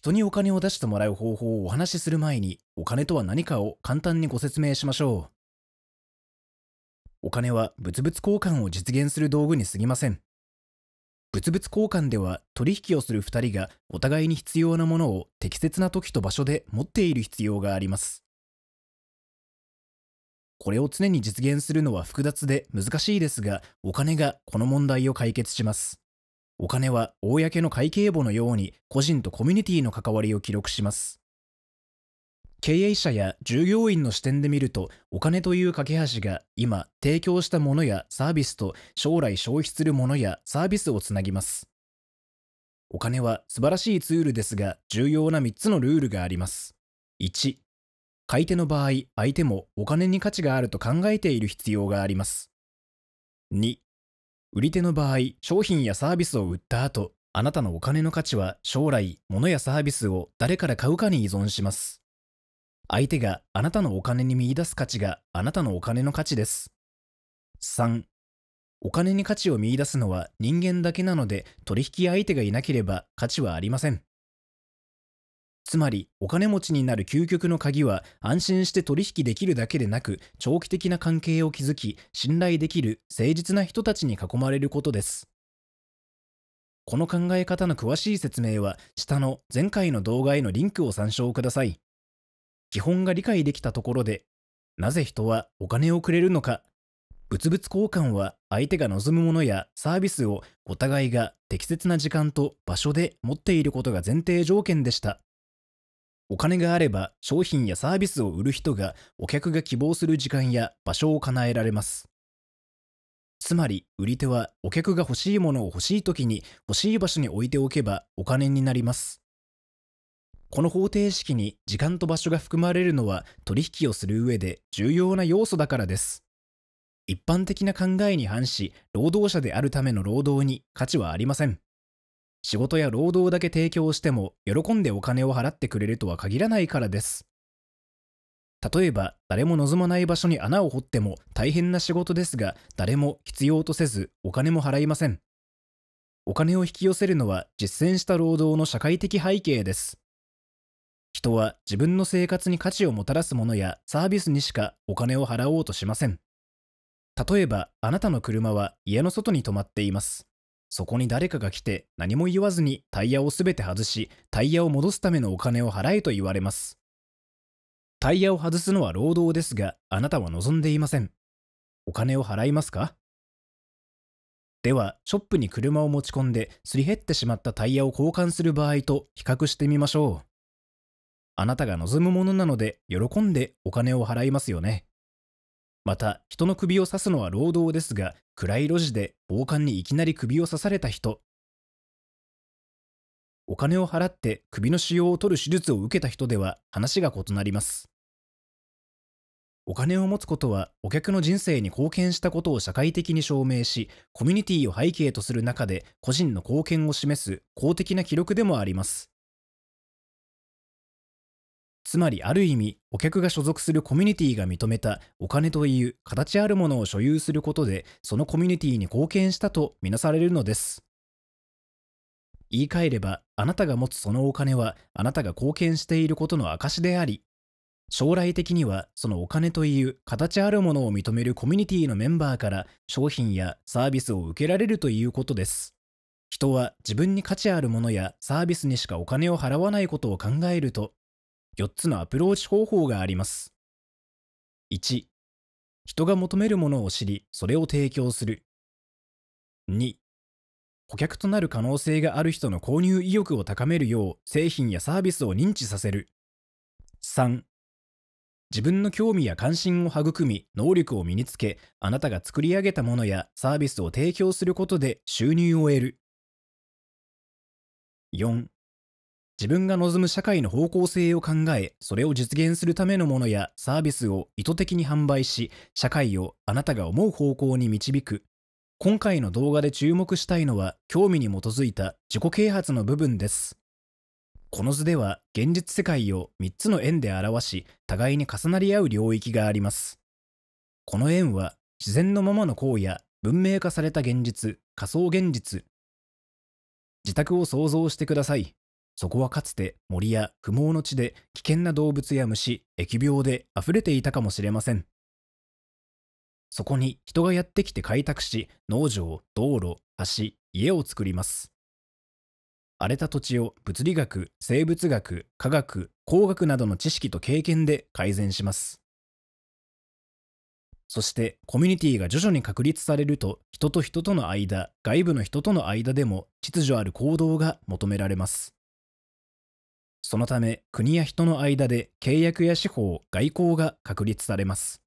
人にお金を出してもらう方法をお話しする前に、お金とは何かを簡単にご説明しましょう。お金は物々交換を実現する道具に過ぎません。物々交換では取引をする2人がお互いに必要なものを適切な時と場所で持っている必要があります。これを常に実現するのは複雑で難しいですが、お金がこの問題を解決します。お金は公の会計簿のように個人とコミュニティの関わりを記録します。経営者や従業員の視点で見ると、お金という架け橋が今、提供したものやサービスと将来消費するものやサービスをつなぎます。お金は素晴らしいツールですが、重要な3つのルールがあります。1、買い手の場合、相手もお金に価値があると考えている必要があります。2、売り手の場合、商品やサービスを売った後、あなたのお金の価値は将来、物やサービスを誰から買うかに依存します。相手があなたのお金に見出す価値があなたのお金の価値です。3、お金に価値を見出すのは人間だけなので取引相手がいなければ価値はありません。つまり、お金持ちになる究極の鍵は、安心して取引できるだけでなく、長期的な関係を築き、信頼できる、誠実な人たちに囲まれることです。この考え方の詳しい説明は、下の前回の動画へのリンクを参照ください。基本が理解できたところで、なぜ人はお金をくれるのか、物々交換は相手が望むものやサービスをお互いが適切な時間と場所で持っていることが前提条件でした。お金があれば商品やサービスを売る人がお客が希望する時間や場所を叶えられます。つまり、売り手はお客が欲しいものを欲しい時に欲しい場所に置いておけばお金になります。この方程式に時間と場所が含まれるのは取引をする上で重要な要素だからです。一般的な考えに反し、労働者であるための労働に価値はありません。仕事や労働だけ提供しても喜んでお金を払ってくれるとは限らないからです。例えば、誰も望まない場所に穴を掘っても大変な仕事ですが、誰も必要とせずお金も払いません。お金を引き寄せるのは実践した労働の社会的背景です。人は自分の生活に価値をもたらすものやサービスにしかお金を払おうとしません。例えば、あなたの車は家の外に止まっています。そこに誰かが来て何も言わずにタイヤをすべて外し、タイヤを戻すためのお金を払えと言われます。タイヤを外すのは労働ですが、あなたは望んでいません。お金を払いますかでは、ショップに車を持ち込んで、すり減ってしまったタイヤを交換する場合と比較してみましょう。あなたが望むものなので、喜んでお金を払いますよね。また、人の首を刺すのは労働ですが、暗い路地で暴漢にいきなり首を刺された人。お金を払って首の使用を取る手術を受けた人では話が異なります。お金を持つことはお客の人生に貢献したことを社会的に証明し、コミュニティを背景とする中で個人の貢献を示す公的な記録でもあります。つまりある意味、お客が所属するコミュニティが認めたお金という形あるものを所有することで、そのコミュニティに貢献したとみなされるのです。言い換えれば、あなたが持つそのお金は、あなたが貢献していることの証であり、将来的にはそのお金という形あるものを認めるコミュニティのメンバーから商品やサービスを受けられるということです。人は自分に価値あるものやサービスにしかお金を払わないことを考えると4つのアプローチ方法があります。1、人が求めるものを知り、それを提供する。2、顧客となる可能性がある人の購入意欲を高めるよう製品やサービスを認知させる。3、自分の興味や関心を育み、能力を身につけ、あなたが作り上げたものやサービスを提供することで収入を得る。4自分が望む社会の方向性を考え、それを実現するためのものやサービスを意図的に販売し、社会をあなたが思う方向に導く。今回の動画で注目したいのは、興味に基づいた自己啓発の部分です。この図では、現実世界を3つの円で表し、互いに重なり合う領域があります。この円は、自然のままの行為や、文明化された現実、仮想現実。自宅を想像してください。そこはかつて森や不毛の地で危険な動物や虫、疫病で溢れていたかもしれません。そこに人がやってきて開拓し、農場、道路、橋、家を作ります。荒れた土地を物理学、生物学、科学、工学などの知識と経験で改善します。そしてコミュニティが徐々に確立されると人と人との間、外部の人との間でも秩序ある行動が求められます。そのため国や人の間で契約や司法、外交が確立されます。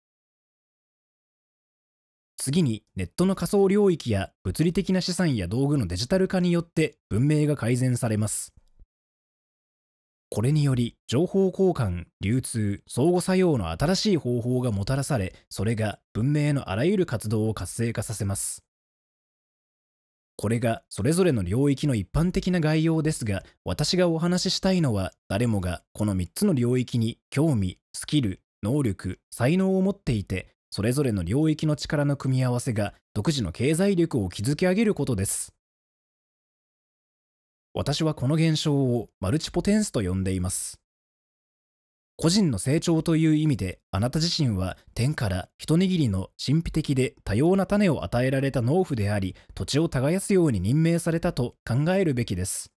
次にネットの仮想領域や物理的な資産や道具のデジタル化によって文明が改善されます。これにより情報交換、流通、相互作用の新しい方法がもたらされ、それが文明のあらゆる活動を活性化させます。これがそれぞれの領域の一般的な概要ですが、私がお話ししたいのは、誰もがこの3つの領域に興味、スキル、能力、才能を持っていて、それぞれの領域の力の組み合わせが独自の経済力を築き上げることです。私はこの現象をマルチポテンスと呼んでいます。個人の成長という意味であなた自身は天から一握りの神秘的で多様な種を与えられた農夫であり土地を耕すように任命されたと考えるべきです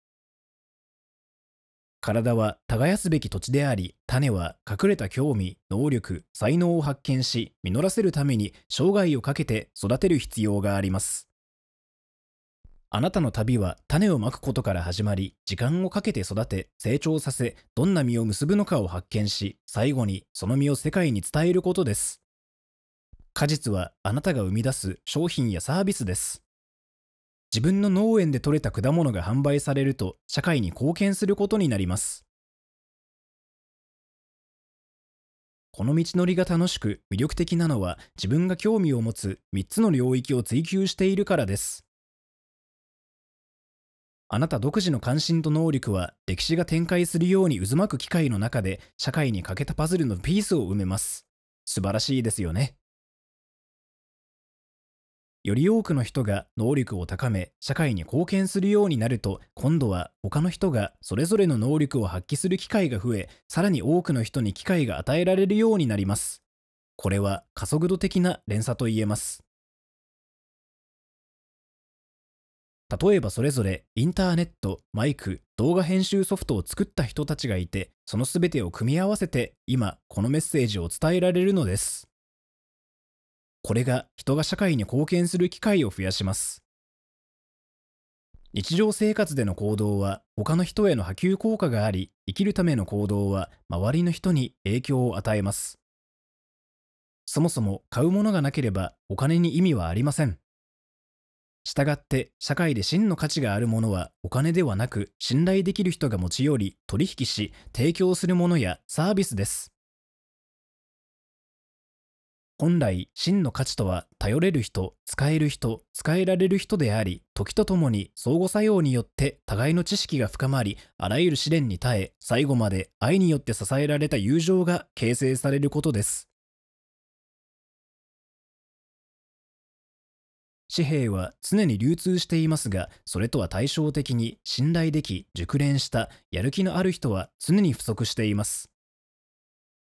体は耕すべき土地であり種は隠れた興味能力才能を発見し実らせるために生涯をかけて育てる必要がありますあなたの旅は種をまくことから始まり、時間をかけて育て、成長させ、どんな実を結ぶのかを発見し、最後にその実を世界に伝えることです。果実はあなたが生み出す商品やサービスです。自分の農園で採れた果物が販売されると、社会に貢献することになります。この道のりが楽しく魅力的なのは自分が興味を持つ3つの領域を追求しているからです。あなた独自の関心と能力は歴史が展開するように渦巻く機会の中で社会に欠けたパズルのピースを埋めます。素晴らしいですよね。より多くの人が能力を高め、社会に貢献するようになると、今度は他の人がそれぞれの能力を発揮する機会が増え、さらに多くの人に機会が与えられるようになります。これは加速度的な連鎖と言えます。例えばそれぞれインターネット、マイク、動画編集ソフトを作った人たちがいて、その全てを組み合わせて今このメッセージを伝えられるのです。これが人が社会に貢献する機会を増やします。日常生活での行動は他の人への波及効果があり、生きるための行動は周りの人に影響を与えます。そもそも買うものがなければお金に意味はありません。したがって、社会で真の価値があるものは、お金ではなく、信頼できる人が持ち寄り、取引し、提供するものやサービスです。本来、真の価値とは、頼れる人、使える人、使えられる人であり、時とともに相互作用によって互いの知識が深まり、あらゆる試練に耐え、最後まで愛によって支えられた友情が形成されることです。紙幣は常に流通していますが、それとは対照的に信頼でき、熟練した、やる気のある人は常に不足しています。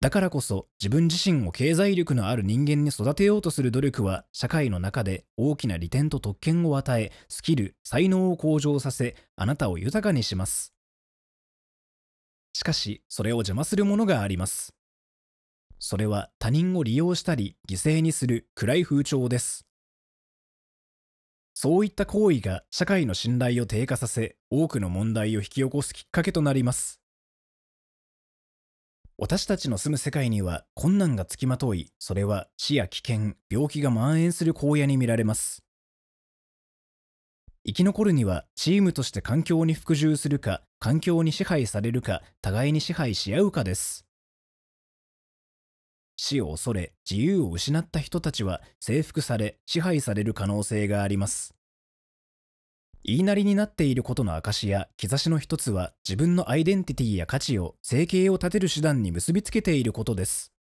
だからこそ自分自身を経済力のある人間に育てようとする努力は社会の中で大きな利点と特権を与えスキル才能を向上させあなたを豊かにしますしかしそれを邪魔するものがありますそれは他人を利用したり犠牲にする暗い風潮ですそういった行為が社会の信頼を低下させ、多くの問題を引き起こすきっかけとなります。私たちの住む世界には困難がつきまとい、それは死や危険、病気が蔓延する荒野に見られます。生き残るにはチームとして環境に服従するか、環境に支配されるか、互いに支配し合うかです。死を恐れ自由を失った人たちは征服され支配される可能性があります。言いなりになっていることの証や兆しの一つは自分のアイデンティティや価値を生計を立てる手段に結びつけていることです。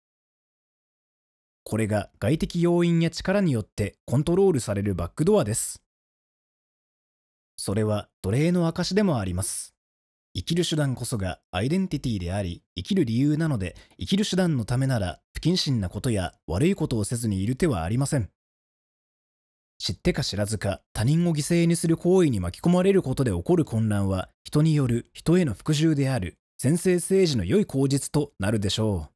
これが外的要因や力によってコントロールされるバックドアです。それは奴隷の証でもあります。生きる手段こそがアイデンティティであり、生きる理由なので、生きる手段のためなら謹慎なことや悪いことをせずにいる手はありません。知ってか知らずか他人を犠牲にする行為に巻き込まれることで起こる混乱は人による人への服従である先制政治の良い口実となるでしょう。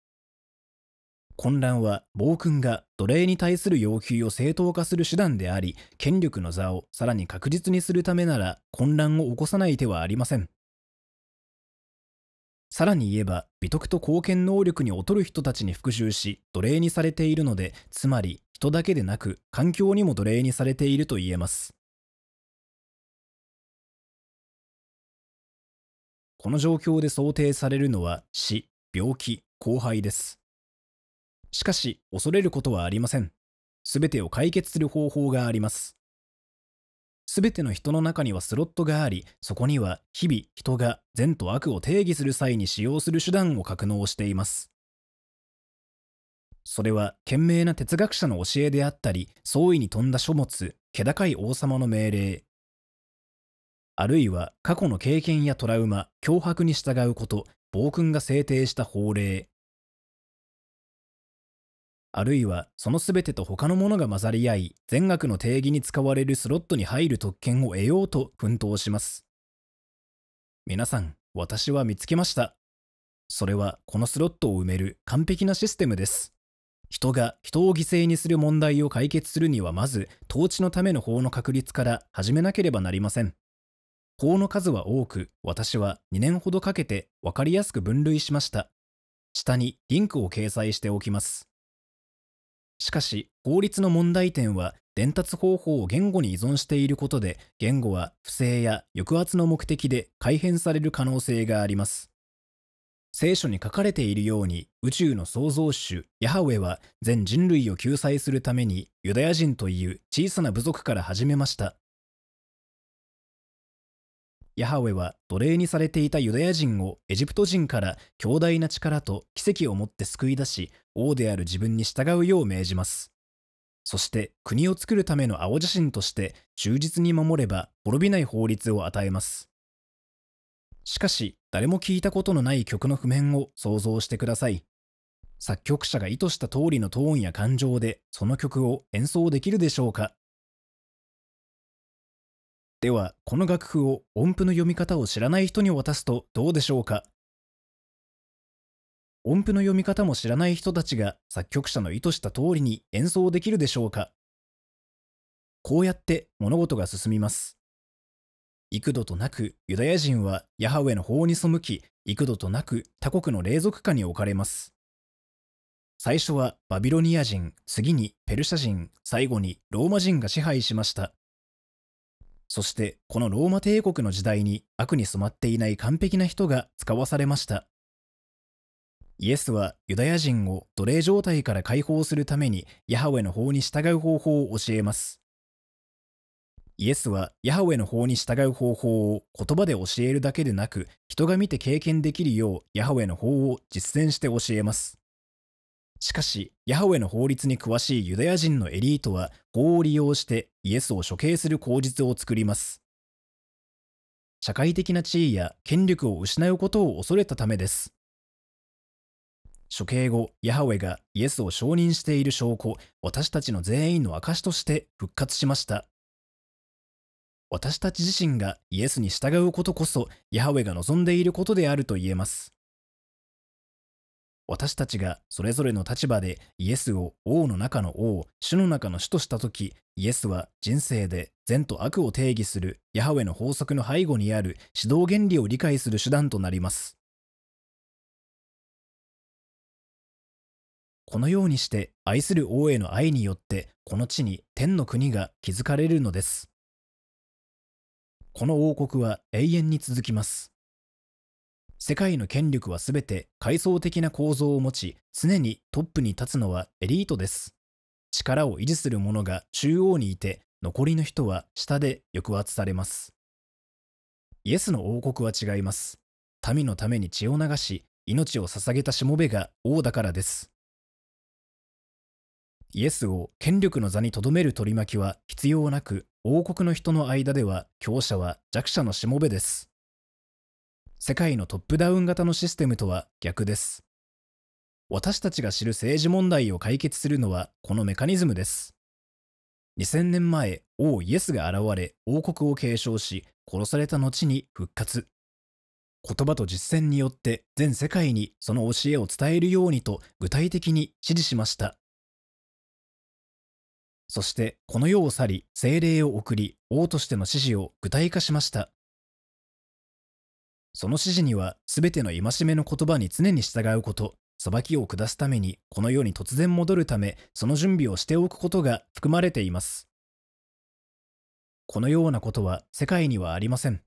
混乱は暴君が奴隷に対する要求を正当化する手段であり権力の座をさらに確実にするためなら混乱を起こさない手はありませんさらに言えば、美徳と貢献能力に劣る人たちに服従し、奴隷にされているので、つまり人だけでなく、環境にも奴隷にされていると言えます。この状況で想定されるのは死、病気、荒廃です。しかし、恐れることはありません。すべてを解決する方法があります。全ての人の中にはスロットがあり、そこには日々人が善と悪を定義する際に使用する手段を格納しています。それは賢明な哲学者の教えであったり、総意に富んだ書物、気高い王様の命令、あるいは過去の経験やトラウマ、脅迫に従うこと、暴君が制定した法令、あるいはその全てと他のものが混ざり合い、全額の定義に使われるスロットに入る特権を得ようと奮闘します。皆さん、私は見つけました。それはこのスロットを埋める完璧なシステムです。人が人を犠牲にする問題を解決するにはまず統治のための法の確立から始めなければなりません。法の数は多く、私は2年ほどかけて分かりやすく分類しました。下にリンクを掲載しておきます。しかし、法律の問題点は、伝達方法を言語に依存していることで、言語は不正や抑圧の目的で改変される可能性があります。聖書に書かれているように、宇宙の創造主、ヤハウェは全人類を救済するために、ユダヤ人という小さな部族から始めました。ヤハウェは奴隷にされていたユダヤ人をエジプト人から強大な力と奇跡をもって救い出し、王である自分に従うよう命じます。そして国を作るための青写真として忠実に守れば滅びない法律を与えます。しかし、誰も聞いたことのない曲の譜面を想像してください。作曲者が意図した通りのトーンや感情でその曲を演奏できるでしょうかでは、この楽譜を音符の読み方を知らない人に渡すとどうでしょうか音符の読み方も知らない人たちが作曲者の意図した通りに演奏できるでしょうかこうやって物事が進みます。幾度となくユダヤ人はヤハウェの法に背き、幾度となく他国の霊族下に置かれます。最初はバビロニア人、次にペルシャ人、最後にローマ人が支配しました。そしてこのローマ帝国の時代に悪に染まっていない完璧な人が使わされました。イエスはユダヤ人を奴隷状態から解放するためにヤハウェの法に従う方法を教えます。イエスはヤハウェの法に従う方法を言葉で教えるだけでなく人が見て経験できるようヤハウェの法を実践して教えます。しかし、ヤハウェの法律に詳しいユダヤ人のエリートは法を利用してイエスを処刑する口実を作ります。社会的な地位や権力を失うことを恐れたためです。処刑後、ヤハウェがイエスを承認している証拠、私たちの全員の証として復活しました。私たち自身がイエスに従うことこそ、ヤハウェが望んでいることであると言えます。私たちがそれぞれの立場でイエスを王の中の王、主の中の主とした時、イエスは人生で善と悪を定義するヤハウェの法則の背後にある指導原理を理解する手段となります。このようにして愛する王への愛によってこの地に天の国が築かれるのです。この王国は永遠に続きます。世界の権力はすべて階層的な構造を持ち、常にトップに立つのはエリートです。力を維持する者が中央にいて、残りの人は下で抑圧されます。イエスの王国は違います。民のために血を流し、命を捧げたしもべが王だからです。イエスを権力の座に留める取り巻きは必要なく、王国の人の間では強者は弱者のしもべです。世界のトップダウン型のシステムとは逆です。私たちが知る政治問題を解決するのはこのメカニズムです。2000年前、王イエスが現れ、王国を継承し、殺された後に復活。言葉と実践によって全世界にその教えを伝えるようにと具体的に指示しました。そしてこの世を去り、精霊を送り、王としての指示を具体化しました。その指示には、すべての戒めの言葉に常に従うこと、裁きを下すために、この世に突然戻るため、その準備をしておくことが含まれています。このようなことは世界にはありません。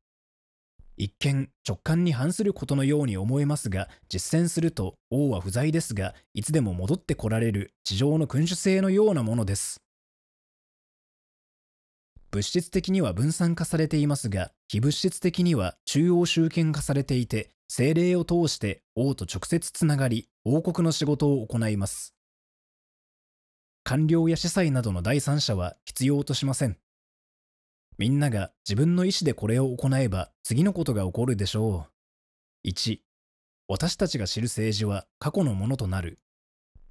一見直感に反することのように思えますが実践すると王は不在ですがいつでも戻ってこられる地上の君主制のようなものです物質的には分散化されていますが、非物質的には中央集権化されていて、精霊を通して王と直接つながり、王国の仕事を行います。官僚や司祭などの第三者は必要としません。みんなが自分の意思でこれを行えば次のことが起こるでしょう。1、私たちが知る政治は過去のものとなる。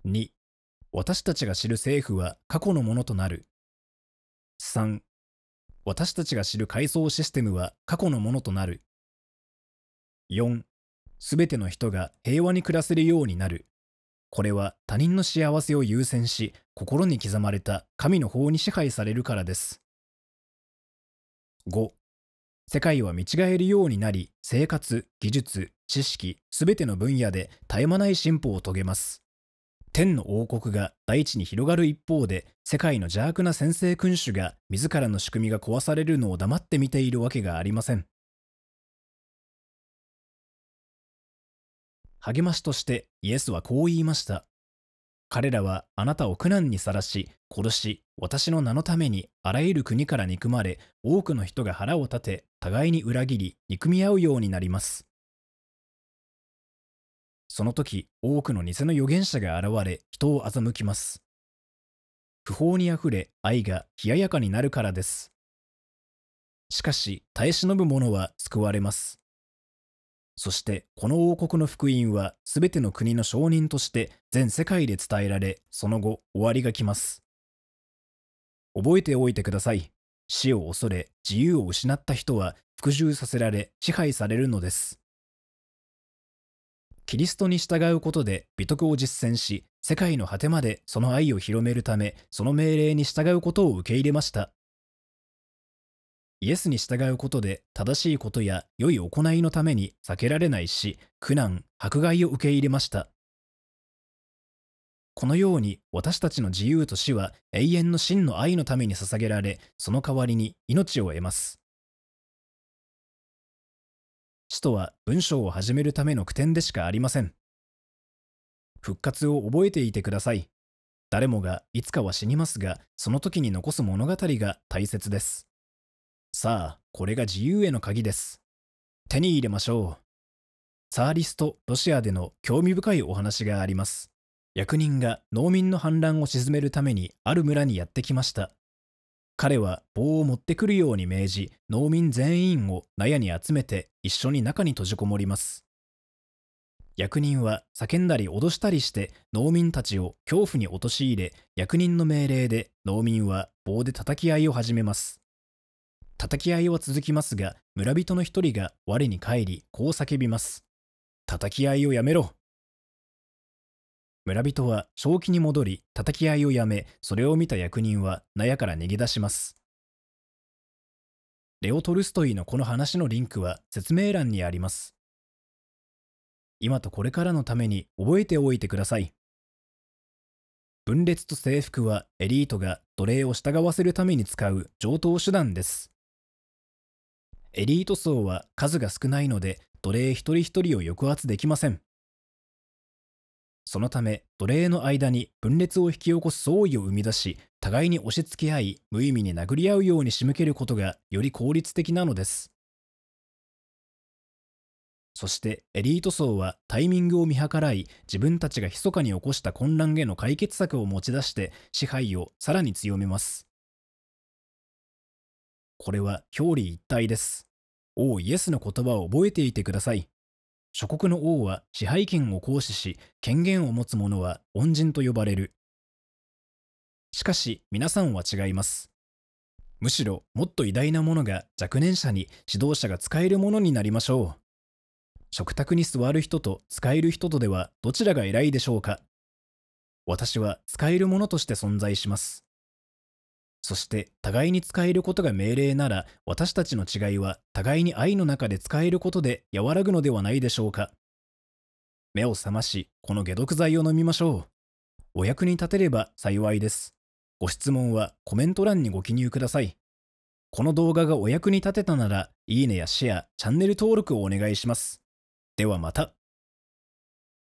2、私たちが知る政府は過去のものとなる。3、私たちが知る階層システムは過去のものとなる。4. 全ての人が平和に暮らせるようになる。これは他人の幸せを優先し、心に刻まれた神の法に支配されるからです。5. 世界は見違えるようになり、生活、技術、知識、全ての分野で絶え間ない進歩を遂げます。天の王国が大地に広がる一方で、世界の邪悪な先制君主が自らの仕組みが壊されるのを黙って見ているわけがありません。励ましとしてイエスはこう言いました。彼らはあなたを苦難にさらし、殺し、私の名のためにあらゆる国から憎まれ、多くの人が腹を立て、互いに裏切り、憎み合うようになります。その時、多くの偽の預言者が現れ、人を欺きます。不法にあふれ、愛が冷ややかになるからです。しかし、耐え忍ぶ者は救われます。そして、この王国の福音は、すべての国の証人として全世界で伝えられ、その後、終わりが来ます。覚えておいてください。死を恐れ、自由を失った人は、服従させられ、支配されるのです。キリストに従うことで美徳を実践し、世界の果てまでその愛を広めるため、その命令に従うことを受け入れました。イエスに従うことで正しいことや良い行いのために避けられないし、苦難、迫害を受け入れました。このように私たちの自由と死は永遠の真の愛のために捧げられ、その代わりに命を得ます。使徒は文章を始めるための句点でしかありません。復活を覚えていてください。誰もがいつかは死にますが、その時に残す物語が大切です。さあ、これが自由への鍵です。手に入れましょう。サーリスト・ロシアでの興味深いお話があります。役人が農民の反乱を鎮めるためにある村にやってきました。彼は棒を持ってくるように命じ農民全員を納屋に集めて一緒に中に閉じこもります役人は叫んだり脅したりして農民たちを恐怖に陥れ役人の命令で農民は棒で叩き合いを始めます叩き合いは続きますが村人の一人が我に返りこう叫びます叩き合いをやめろ村人は正気に戻り、叩き合いをやめ、それを見た役人は納屋から逃げ出します。レオ・トルストイのこの話のリンクは説明欄にあります。今とこれからのために覚えておいてください。分裂と征服はエリートが奴隷を従わせるために使う上等手段です。エリート層は数が少ないので奴隷一人一人を抑圧できません。そのため、奴隷の間に分裂を引き起こす相違を生み出し、互いに押し付け合い、無意味に殴り合うように仕向けることがより効率的なのです。そしてエリート層はタイミングを見計らい自分たちが密かに起こした混乱への解決策を持ち出して支配をさらに強めます。これは表裏一体です。おうイエスの言葉を覚えていてください。諸国の王は支配権を行使し、権限を持つ者は恩人と呼ばれる。しかし、皆さんは違います。むしろ、もっと偉大なものが若年者に指導者が使えるものになりましょう。食卓に座る人と使える人とではどちらが偉いでしょうか私は使えるものとして存在します。そして互いに使えることが命令なら私たちの違いは互いに愛の中で使えることで和らぐのではないでしょうか目を覚ましこの解毒剤を飲みましょうお役に立てれば幸いですご質問はコメント欄にご記入くださいこの動画がお役に立てたならいいねやシェアチャンネル登録をお願いしますではまた